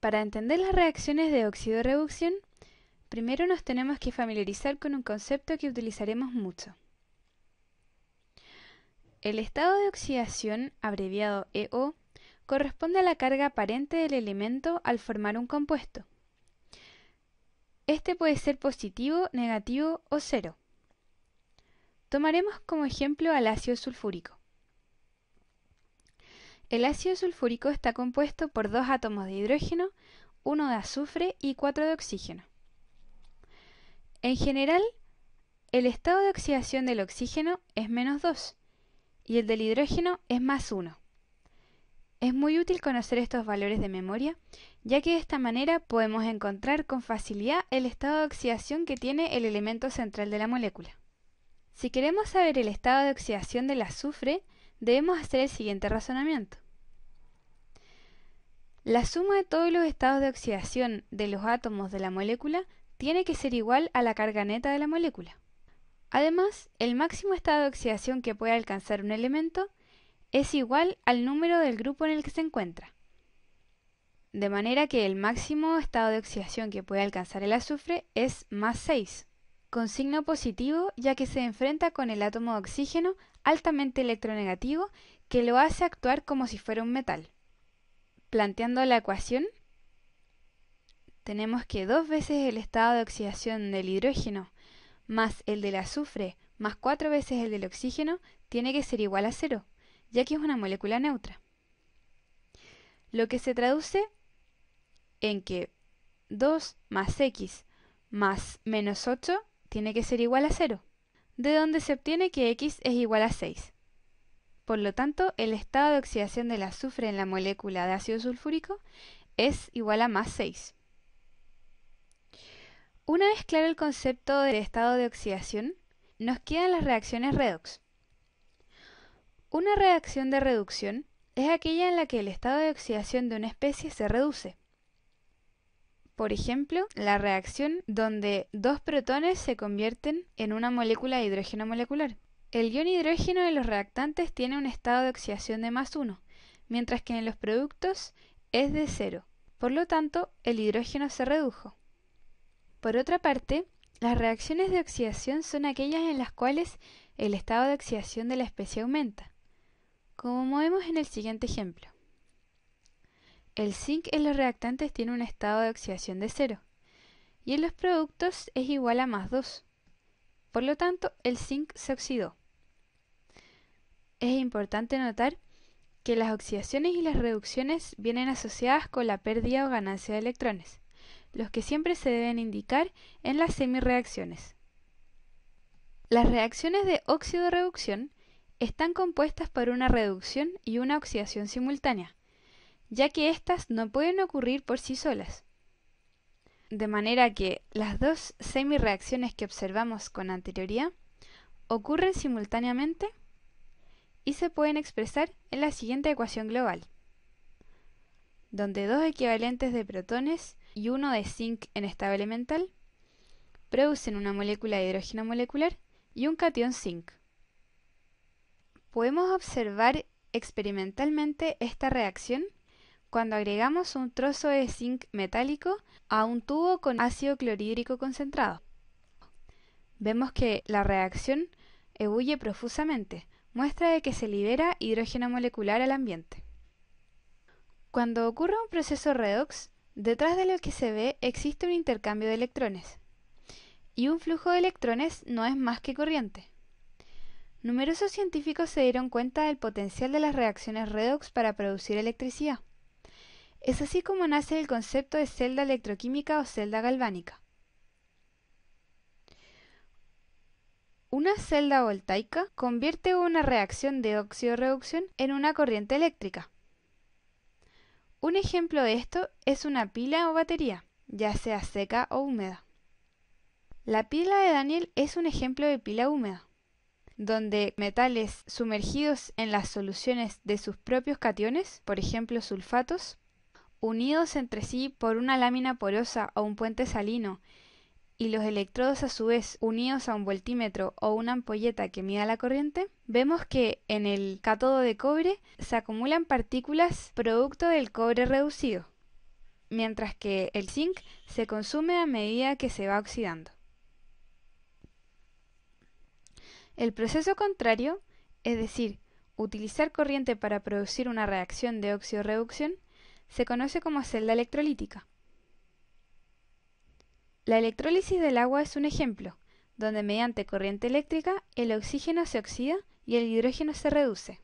Para entender las reacciones de óxido-reducción, primero nos tenemos que familiarizar con un concepto que utilizaremos mucho. El estado de oxidación, abreviado EO, corresponde a la carga aparente del elemento al formar un compuesto. Este puede ser positivo, negativo o cero. Tomaremos como ejemplo al ácido sulfúrico. El ácido sulfúrico está compuesto por dos átomos de hidrógeno, uno de azufre y cuatro de oxígeno. En general, el estado de oxidación del oxígeno es menos 2 y el del hidrógeno es más 1. Es muy útil conocer estos valores de memoria, ya que de esta manera podemos encontrar con facilidad el estado de oxidación que tiene el elemento central de la molécula. Si queremos saber el estado de oxidación del azufre, debemos hacer el siguiente razonamiento. La suma de todos los estados de oxidación de los átomos de la molécula tiene que ser igual a la carga neta de la molécula. Además, el máximo estado de oxidación que puede alcanzar un elemento es igual al número del grupo en el que se encuentra. De manera que el máximo estado de oxidación que puede alcanzar el azufre es más 6 con signo positivo ya que se enfrenta con el átomo de oxígeno altamente electronegativo que lo hace actuar como si fuera un metal. Planteando la ecuación, tenemos que dos veces el estado de oxidación del hidrógeno más el del azufre más cuatro veces el del oxígeno tiene que ser igual a cero, ya que es una molécula neutra. Lo que se traduce en que 2 más x más menos 8 tiene que ser igual a 0, de donde se obtiene que X es igual a 6. Por lo tanto, el estado de oxidación del azufre en la molécula de ácido sulfúrico es igual a más 6. Una vez claro el concepto del estado de oxidación, nos quedan las reacciones redox. Una reacción de reducción es aquella en la que el estado de oxidación de una especie se reduce. Por ejemplo, la reacción donde dos protones se convierten en una molécula de hidrógeno molecular. El ion hidrógeno de los reactantes tiene un estado de oxidación de más uno, mientras que en los productos es de cero. Por lo tanto, el hidrógeno se redujo. Por otra parte, las reacciones de oxidación son aquellas en las cuales el estado de oxidación de la especie aumenta, como vemos en el siguiente ejemplo. El zinc en los reactantes tiene un estado de oxidación de cero y en los productos es igual a más 2. Por lo tanto, el zinc se oxidó. Es importante notar que las oxidaciones y las reducciones vienen asociadas con la pérdida o ganancia de electrones, los que siempre se deben indicar en las semireacciones. Las reacciones de óxido-reducción están compuestas por una reducción y una oxidación simultánea, ya que éstas no pueden ocurrir por sí solas. De manera que las dos semireacciones que observamos con anterioridad ocurren simultáneamente y se pueden expresar en la siguiente ecuación global, donde dos equivalentes de protones y uno de zinc en estado elemental producen una molécula de hidrógeno molecular y un cation zinc. Podemos observar experimentalmente esta reacción cuando agregamos un trozo de zinc metálico a un tubo con ácido clorhídrico concentrado. Vemos que la reacción ebulle profusamente, muestra de que se libera hidrógeno molecular al ambiente. Cuando ocurre un proceso redox, detrás de lo que se ve existe un intercambio de electrones. Y un flujo de electrones no es más que corriente. Numerosos científicos se dieron cuenta del potencial de las reacciones redox para producir electricidad. Es así como nace el concepto de celda electroquímica o celda galvánica. Una celda voltaica convierte una reacción de óxido-reducción en una corriente eléctrica. Un ejemplo de esto es una pila o batería, ya sea seca o húmeda. La pila de Daniel es un ejemplo de pila húmeda, donde metales sumergidos en las soluciones de sus propios cationes, por ejemplo sulfatos, unidos entre sí por una lámina porosa o un puente salino, y los electrodos a su vez unidos a un voltímetro o una ampolleta que mida la corriente, vemos que en el cátodo de cobre se acumulan partículas producto del cobre reducido, mientras que el zinc se consume a medida que se va oxidando. El proceso contrario, es decir, utilizar corriente para producir una reacción de óxido-reducción, se conoce como celda electrolítica. La electrólisis del agua es un ejemplo, donde mediante corriente eléctrica el oxígeno se oxida y el hidrógeno se reduce.